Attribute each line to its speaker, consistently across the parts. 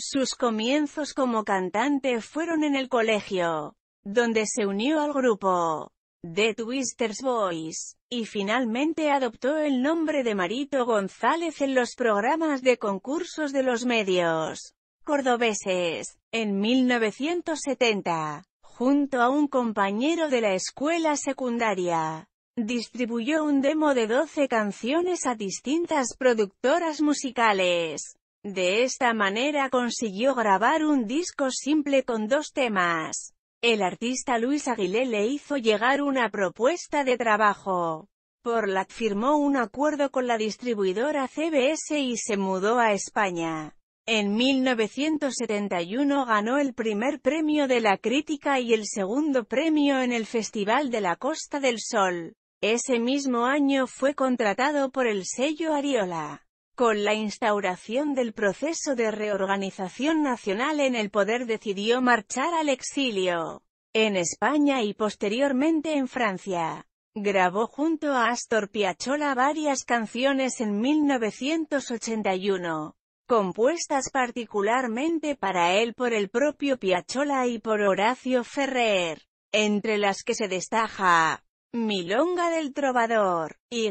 Speaker 1: Sus comienzos como cantante fueron en el colegio, donde se unió al grupo The Twisters Boys, y finalmente adoptó el nombre de Marito González en los programas de concursos de los medios cordobeses. En 1970, junto a un compañero de la escuela secundaria, distribuyó un demo de 12 canciones a distintas productoras musicales. De esta manera consiguió grabar un disco simple con dos temas. El artista Luis Aguilé le hizo llegar una propuesta de trabajo. Porlat firmó un acuerdo con la distribuidora CBS y se mudó a España. En 1971 ganó el primer premio de la crítica y el segundo premio en el Festival de la Costa del Sol. Ese mismo año fue contratado por el sello Ariola. Con la instauración del proceso de reorganización nacional en el poder decidió marchar al exilio, en España y posteriormente en Francia. Grabó junto a Astor Piazzolla varias canciones en 1981, compuestas particularmente para él por el propio Piachola y por Horacio Ferrer, entre las que se destaja Milonga del Trovador, Y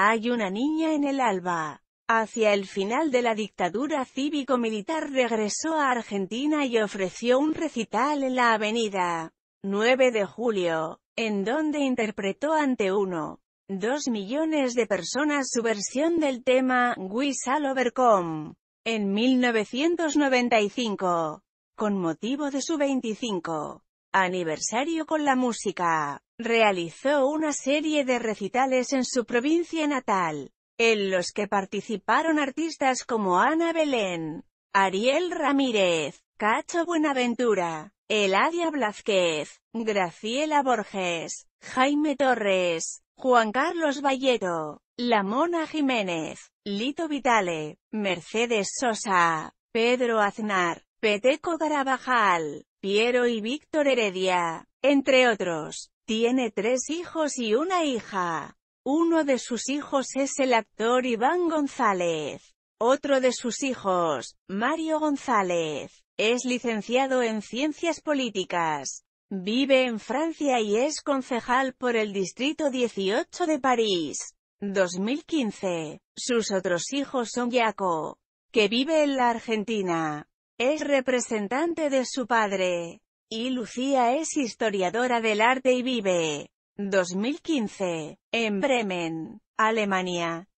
Speaker 1: hay una niña en el alba. Hacia el final de la dictadura cívico-militar regresó a Argentina y ofreció un recital en la avenida 9 de julio, en donde interpretó ante uno, dos millones de personas su versión del tema We Shall Overcome, en 1995, con motivo de su 25 aniversario con la música. Realizó una serie de recitales en su provincia natal, en los que participaron artistas como Ana Belén, Ariel Ramírez, Cacho Buenaventura, Eladia Blázquez, Graciela Borges, Jaime Torres, Juan Carlos Valleto, Lamona Jiménez, Lito Vitale, Mercedes Sosa, Pedro Aznar, Peteco Garabajal, Piero y Víctor Heredia, entre otros. Tiene tres hijos y una hija. Uno de sus hijos es el actor Iván González. Otro de sus hijos, Mario González, es licenciado en Ciencias Políticas. Vive en Francia y es concejal por el Distrito 18 de París. 2015. Sus otros hijos son yaco que vive en la Argentina, es representante de su padre. Y Lucía es historiadora del arte y vive. 2015. En Bremen, Alemania.